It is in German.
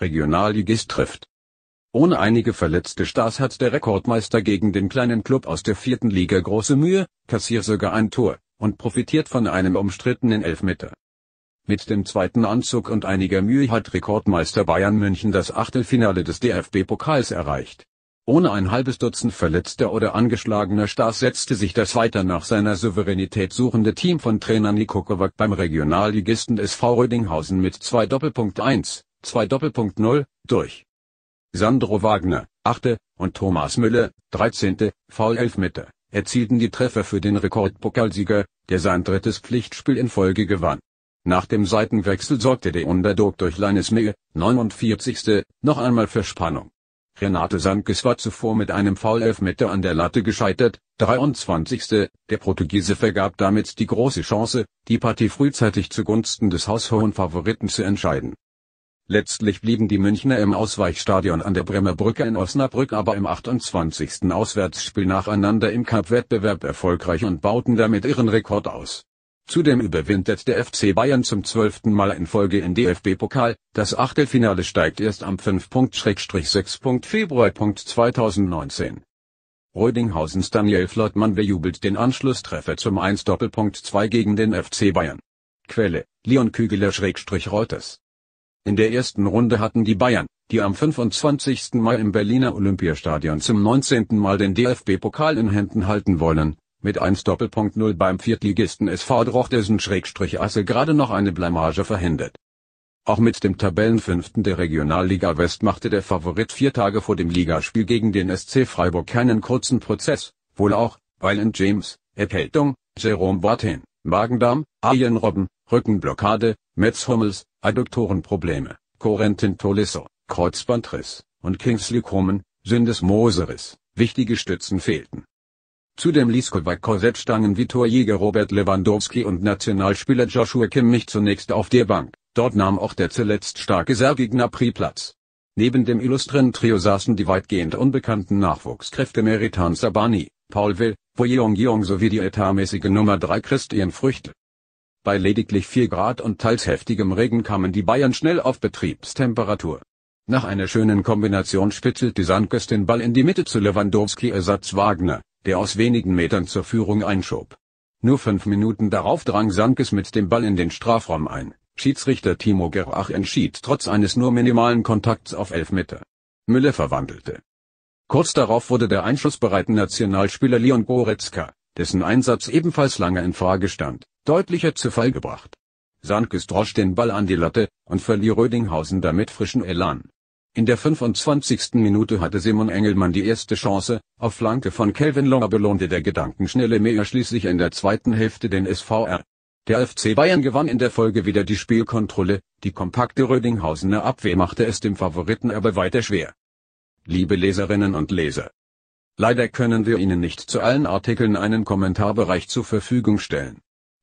Regionalligist trifft. Ohne einige verletzte Stars hat der Rekordmeister gegen den kleinen Club aus der vierten Liga große Mühe, kassiert sogar ein Tor und profitiert von einem umstrittenen Elfmeter. Mit dem zweiten Anzug und einiger Mühe hat Rekordmeister Bayern München das Achtelfinale des DFB-Pokals erreicht. Ohne ein halbes Dutzend verletzter oder angeschlagener Stars setzte sich das weiter nach seiner Souveränität suchende Team von Trainer Niko Kovac beim Regionalligisten SV Rödinghausen mit 2 Doppelpunkt 1, 2.0, durch. Sandro Wagner, 8. und Thomas Müller, 13. V11 Mitte, erzielten die Treffer für den Rekordpokalsieger, der sein drittes Pflichtspiel in Folge gewann. Nach dem Seitenwechsel sorgte der Underdog durch Linus Mehl, 49. noch einmal für Spannung. Renate Sankes war zuvor mit einem Foul-Elfmeter an der Latte gescheitert, 23. Der Portugiese vergab damit die große Chance, die Partie frühzeitig zugunsten des haushohen Favoriten zu entscheiden. Letztlich blieben die Münchner im Ausweichstadion an der Bremer Brücke in Osnabrück aber im 28. Auswärtsspiel nacheinander im Cup-Wettbewerb erfolgreich und bauten damit ihren Rekord aus. Zudem überwintert der FC Bayern zum zwölften Mal in Folge im DFB-Pokal, das Achtelfinale steigt erst am 5.-6. Februar 2019. Reudinghausens Daniel Flottmann bejubelt den Anschlusstreffer zum 1-2 gegen den FC Bayern. Quelle, Leon Kügeler-Reuters in der ersten Runde hatten die Bayern, die am 25. Mai im Berliner Olympiastadion zum 19. Mal den DFB-Pokal in Händen halten wollen, mit 1 Doppelpunkt 0 beim Viertligisten SV Drochtersen-Asse gerade noch eine Blamage verhindert. Auch mit dem Tabellenfünften der Regionalliga West machte der Favorit vier Tage vor dem Ligaspiel gegen den SC Freiburg keinen kurzen Prozess, wohl auch, weil in James, Erkältung, Jerome Boateng, Magen-Darm, Ian Robben, Rückenblockade, Metz Hummels, Adduktorenprobleme, Corentin Tolisso, Kreuzbandriss, und Kingsley Coman, Syndesmoseris, wichtige Stützen fehlten. Zudem ließ Kovac Korsettstangen wie Torjäger Robert Lewandowski und Nationalspieler Joshua Kimmich zunächst auf der Bank, dort nahm auch der zuletzt starke Sergi Gnabry Platz. Neben dem illustren Trio saßen die weitgehend unbekannten Nachwuchskräfte Meritan Sabani, Paul Will, Boyeong Jong sowie die etatmäßige Nummer 3 Christian Früchte. Bei lediglich 4 Grad und teils heftigem Regen kamen die Bayern schnell auf Betriebstemperatur. Nach einer schönen Kombination spitzelte Sankes den Ball in die Mitte zu Lewandowski-Ersatz Wagner, der aus wenigen Metern zur Führung einschob. Nur fünf Minuten darauf drang Sankes mit dem Ball in den Strafraum ein. Schiedsrichter Timo Gerach entschied trotz eines nur minimalen Kontakts auf elf Meter. Müller verwandelte. Kurz darauf wurde der einschussbereite Nationalspieler Leon Goretzka, dessen Einsatz ebenfalls lange in Frage stand, deutlicher zu Fall gebracht. Sankes drosch den Ball an die Latte und verlieh Rödinghausen damit frischen Elan. In der 25. Minute hatte Simon Engelmann die erste Chance, auf Flanke von Kelvin Longer belohnte der gedankenschnelle Meier schließlich in der zweiten Hälfte den SVR. Der FC Bayern gewann in der Folge wieder die Spielkontrolle, die kompakte Rödinghausener Abwehr machte es dem Favoriten aber weiter schwer. Liebe Leserinnen und Leser. Leider können wir Ihnen nicht zu allen Artikeln einen Kommentarbereich zur Verfügung stellen.